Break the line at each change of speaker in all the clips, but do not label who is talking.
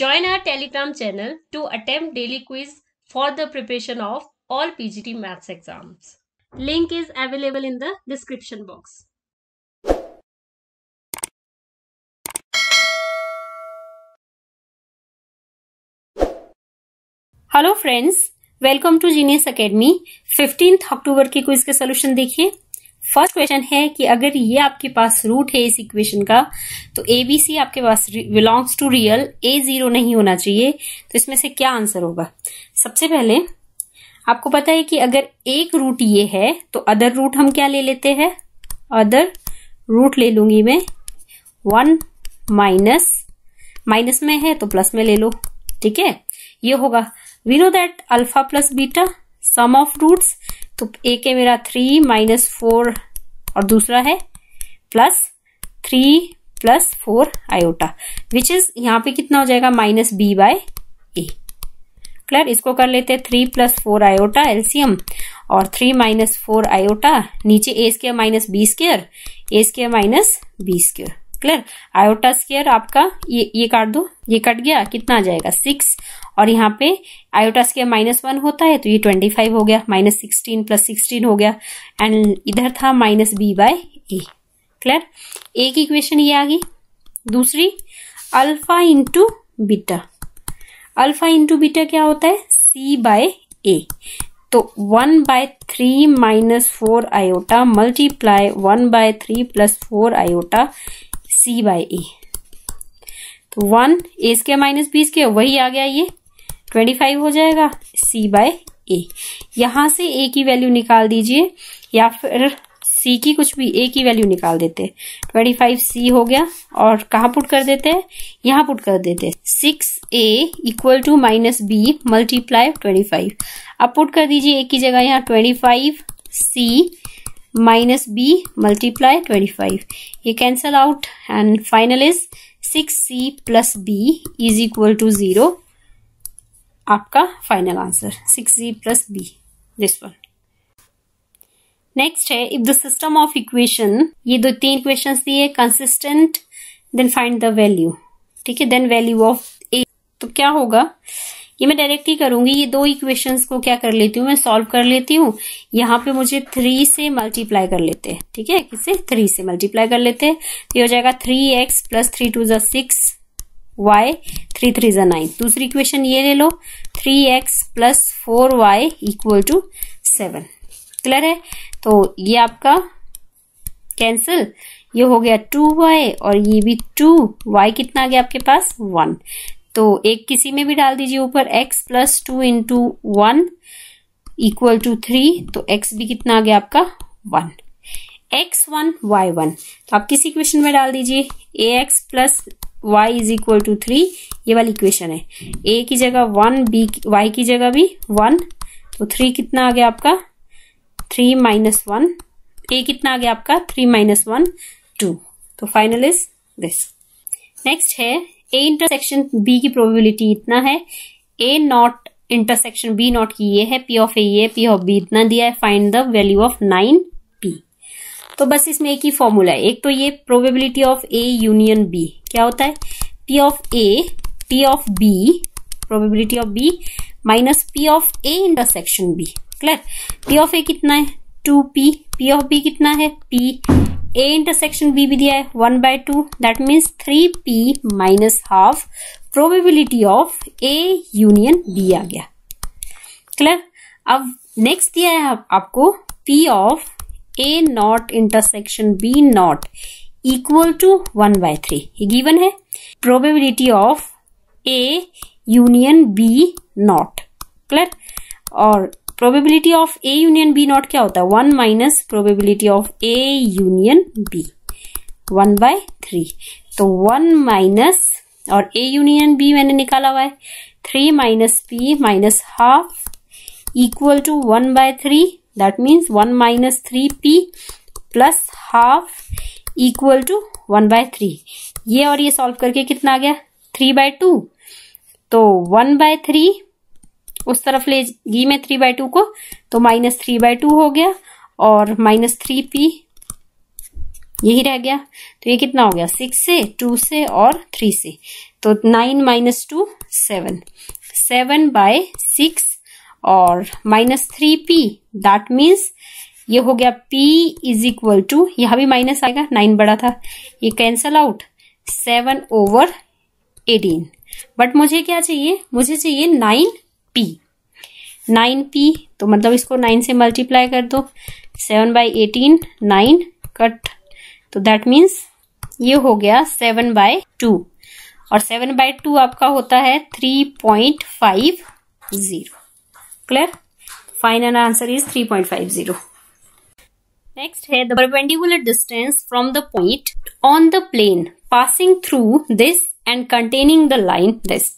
Join our Telegram channel to attempt daily quiz for the preparation of all PGT maths exams. Link is available in the description box. Hello friends welcome to genius academy 15 अक्टूबर की quiz के solution देखिए first question है कि अगर ये आपके पास root है इस इक्वेशन का तो ए बी सी आपके पास belongs to real a zero नहीं होना चाहिए तो इसमें से क्या आंसर होगा सबसे पहले आपको पता है कि अगर एक रूट ये है तो अदर रूट हम क्या ले लेते हैं अदर रूट ले लूंगी मैं वन माइनस माइनस में है तो प्लस में ले लो ठीक है ये होगा we know that alpha plus beta sum of roots तो एक है मेरा थ्री माइनस फोर और दूसरा है plus three plus four iota which is यहाँ पे कितना हो जाएगा minus b by a clear इसको कर लेते हैं थ्री प्लस फोर आयोटा एल्सियम और थ्री माइनस फोर आयोटा नीचे a square minus b square a square minus b square clear iota square आपका ये ये काट दो ये कट गया कितना आ जाएगा सिक्स और यहाँ पे आयोटा स्केयर माइनस वन होता है तो ये ट्वेंटी फाइव हो गया माइनस सिक्सटीन प्लस सिक्सटीन हो गया एंड इधर था minus b by a clear एक इक्वेशन ये आ गई दूसरी alpha into beta alpha into beta क्या होता है सी बाय ए तो one by three minus four iota multiply one by three plus four iota c by a तो one a square minus b square वही आ गया ये twenty five हो जाएगा सी बाय ए यहां से ए की वैल्यू निकाल दीजिए या फिर सी की कुछ भी ए की वैल्यू निकाल देते ट्वेंटी फाइव सी हो गया और कहा पुट कर देते हैं यहाँ पुट कर देते six a equal to minus b multiply twenty five अब पुट कर दीजिए ए की जगह यहाँ twenty five c minus b multiply 25 you cancel out and final is 6c plus b is equal to 0 आपका final answer 6c plus b this one next है if the system of equation ये दो तीन questions दिए consistent then find the value ठीक है then value of ए तो क्या होगा ये मैं डायरेक्ट ही करूंगी ये दो इक्वेशंस को क्या कर लेती हूँ मैं सॉल्व कर लेती हूँ यहाँ पे मुझे थ्री से मल्टीप्लाई कर लेते हैं ठीक है किससे थ्री से मल्टीप्लाई कर लेते हैं तो ये हो जाएगा three x plus three two जो सिक्स वाई थ्री थ्री जो नाइन दूसरी इक्वेशन ये ले लो three x plus four y equal to seven clear है तो ये आपका कैंसिल ये हो गया टू वाई और ये भी टू वाई कितना आ गया आपके पास वन तो एक किसी में भी डाल दीजिए ऊपर x plus two into one equal to three तो x भी कितना आ गया आपका one x one y one तो आप किसी इक्वेशन में डाल दीजिए a x plus y is equal to three ये वाली इक्वेशन है ए की जगह वन बी वाई की जगह भी वन तो थ्री कितना आ गया आपका थ्री माइनस वन ए कितना आ गया आपका थ्री माइनस वन टू तो फाइनल इज दिस नेक्स्ट है ए इंटरसेक्शन बी की प्रोबेबिलिटी इतना है a not intersection b not की ये है पी ऑफ ए ये पी ऑफ बी इतना दिया है find the value of nine p तो बस इसमें एक ही फॉर्मूला है एक तो ये probability of a union b क्या होता है p of a p of b probability of b minus p of a intersection b clear p of a कितना है two p p of b कितना है पी ए इंटरसेक्शन बी भी दिया है one by two that means three p minus half probability of a union b आ गया clear अब नेक्स्ट दिया है आप, आपको P of a not intersection b not equal to one by three ये गिवन है probability of a union b not clear और probability of a union b not क्या होता है one minus probability of a union b one by three तो one minus और a union b मैंने निकाला हुआ है three minus p minus half equal to one by three that means one minus three p plus half equal to one by three ये और ये solve करके कितना आ गया थ्री बाय टू तो वन बाय थ्री उस तरफ ले गई मैं थ्री बाय टू को तो माइनस थ्री बाय टू हो गया और माइनस थ्री पी यही रह गया तो ये कितना हो गया सिक्स से टू से और थ्री से तो nine minus two seven seven by six और minus three p that means ये हो गया p इज इक्वल टू यहां भी माइनस आएगा नाइन बड़ा था ये cancel out seven over eighteen but मुझे क्या चाहिए मुझे चाहिए नाइन पी नाइन पी तो मतलब इसको नाइन से मल्टीप्लाई कर दो seven by eighteen nine cut तो दैट मीन्स ये हो गया सेवन बाय टू और सेवन बाय टू आपका होता है three point five zero clear final answer is three point five zero next है the perpendicular distance from the point on the plane passing through this and containing the line this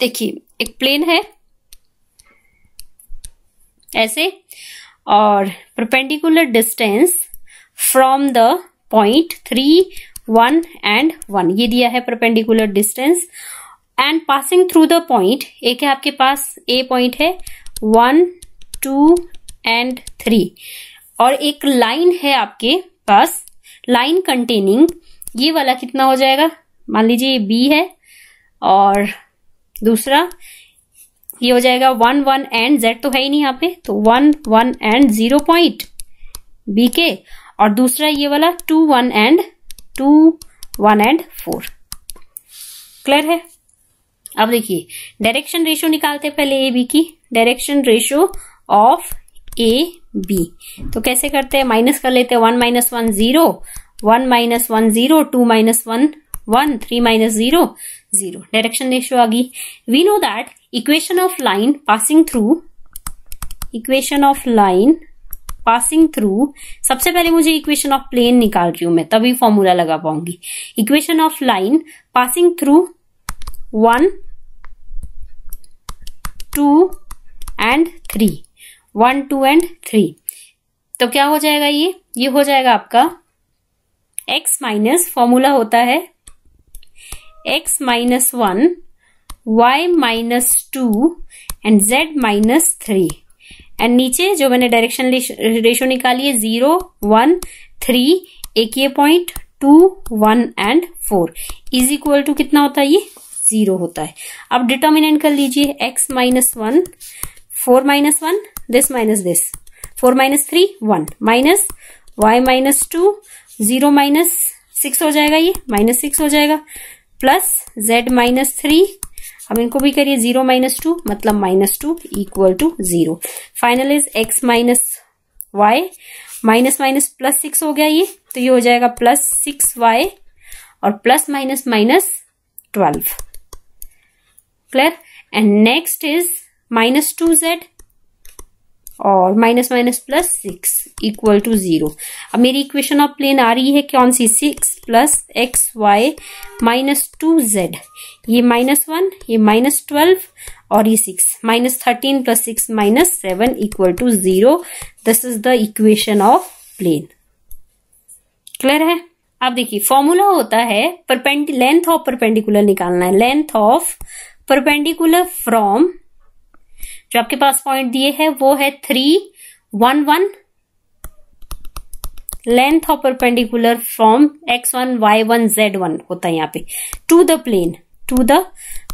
देखिए एक plane है ऐसे और perpendicular distance from the point three one and one ये दिया है perpendicular distance and passing through the point एक है आपके पास ए पॉइंट है वन टू एंड थ्री और एक लाइन है आपके पास लाइन कंटेनिंग ये वाला कितना हो जाएगा मान लीजिए बी है और दूसरा ये हो जाएगा वन वन एंड जेड तो है ही नहीं यहाँ पे तो one one and zero point b के और दूसरा ये वाला two one and two one and four clear है अब देखिए डायरेक्शन रेशियो निकालते पहले ए बी की direction ratio of a b तो कैसे करते हैं माइनस कर लेते हैं one minus one zero one minus one zero two minus one 1 3 minus 0 0 direction ratio आ गई we know that equation of line passing through equation of line passing through सबसे पहले मुझे इक्वेशन ऑफ प्लेन निकाल रही हूं मैं तभी फॉर्मूला लगा पाऊंगी equation of line passing through one two and three one two and three तो क्या हो जाएगा ये ये हो जाएगा आपका x माइनस फॉर्मूला होता है x minus 1, y minus two and z minus three and नीचे जो मैंने डायरेक्शन रेशो निकाली है जीरो वन थ्री एक ये point two one and four is equal to कितना होता है ये जीरो होता है अब डिटर्मिनेंट कर लीजिए x minus one four minus one this minus this four minus three one minus y minus two zero minus six हो जाएगा ये माइनस सिक्स हो जाएगा प्लस जेड माइनस थ्री अब इनको भी करिए जीरो माइनस टू मतलब minus two equal to zero final is x minus y minus minus plus six हो गया ये तो ये हो जाएगा प्लस सिक्स वाई और plus minus minus twelve clear and next is minus two z और minus minus plus six equal to zero अब मेरी इक्वेशन ऑफ प्लेन आ रही है कौन सी six plus x y minus two z ये माइनस वन ये माइनस ट्वेल्व और ये six minus thirteen plus six minus seven equal to zero this is the equation of plane clear है आप देखिए फॉर्मूला होता है परपेंडी लेंथ ऑफ परपेंडिकुलर निकालना है लेंथ ऑफ परपेंडिकुलर फ्रॉम जो आपके पास पॉइंट दिए हैं वो है three one one length of perpendicular from x one y one Z one होता है यहाँ पे to the plane to the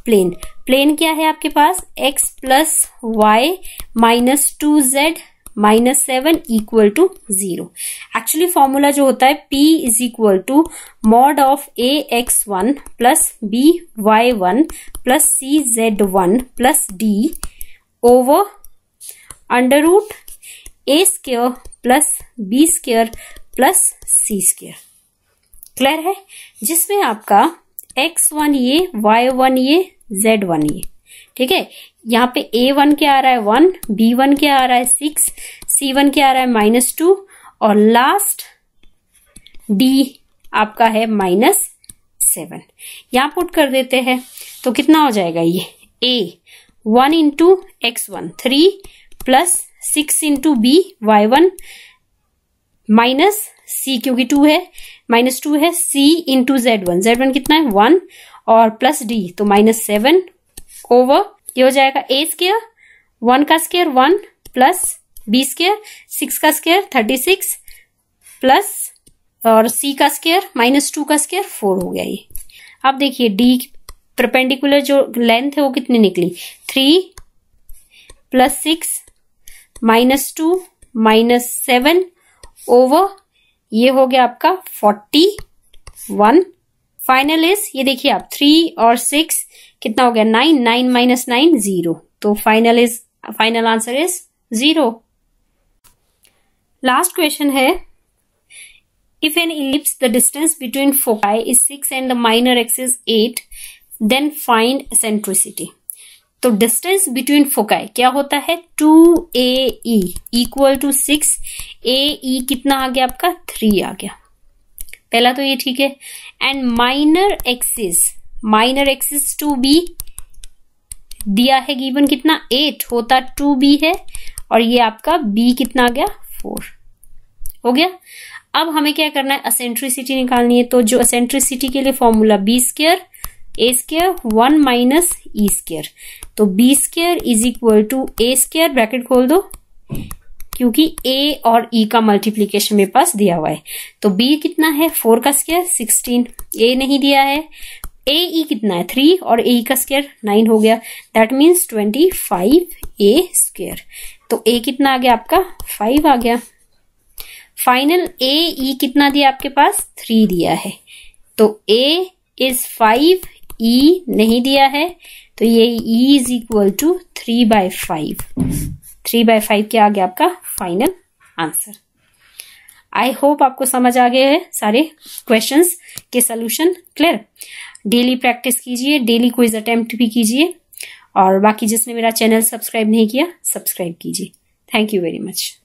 plane plane क्या है आपके पास x plus y minus two z minus seven equal to zero actually formula जो होता है p is equal to mod of a x one plus b Y one plus c z one plus d over under root A square plus b square plus c square clear है जिसमें आपका x one ये y one ये z one ये ठीक है यहाँ पे ए वन क्या आ रहा है वन बी वन क्या आ रहा है सिक्स सी वन क्या आ रहा है माइनस टू और लास्ट डी आपका है माइनस सेवन यहां पुट कर देते हैं तो कितना हो जाएगा ये A one into X one three plus six into B Y one minus C क्योंकि टू है माइनस टू है C into Z one Z one कितना है वन और प्लस डी तो माइनस सेवन ओवर ये हो जाएगा ए स्केयर वन का square one plus B square six का स्केयर थर्टी सिक्स प्लस और सी का स्केयर माइनस टू का स्केयर फोर हो गया ये अब देखिए डी परपेंडिकुलर जो लेंथ है वो कितनी निकली three plus six minus two minus seven over ये हो गया आपका फोर्टी वन फाइनल इज ये देखिए आप थ्री और सिक्स कितना हो गया nine nine minus nine zero तो final is final answer is zero last question है if an ellipse the distance between foci is six and the minor axis is eight then find eccentricity तो distance between foci क्या होता है two a equal to six a कितना आ गया आपका three आ गया पहला तो ये ठीक है and minor axis minor axis two b दिया है गिवन कितना एट होता टू बी है और ये आपका बी कितना आ गया फोर हो गया अब हमें क्या करना है असेंट्रिसिटी निकालनी है तो जो असेंट्रिसिटी के लिए formula b square a square one minus e square तो b square is equal to a square bracket खोल दो क्योंकि ए और ई e का मल्टीप्लीकेशन मेरे पास दिया हुआ है तो बी कितना है फोर का स्केयर सिक्सटीन ए नहीं दिया है ए ई e कितना है थ्री और ए e का स्केयर नाइन हो गया that means twenty five a square तो ए कितना आ गया आपका फाइव आ गया फाइनल ए ई कितना दिया आपके पास थ्री दिया है तो a is five e e नहीं दिया है तो ये e is equal to three by five three by five क्या आ गया आपका फाइनल आंसर आई होप आपको समझ आ गए हैं सारे क्वेश्चंस के सोल्यूशन क्लियर डेली प्रैक्टिस कीजिए डेली क्विज अटेम्प्ट भी कीजिए और बाकी जिसने मेरा चैनल सब्सक्राइब नहीं किया सब्सक्राइब कीजिए थैंक यू वेरी मच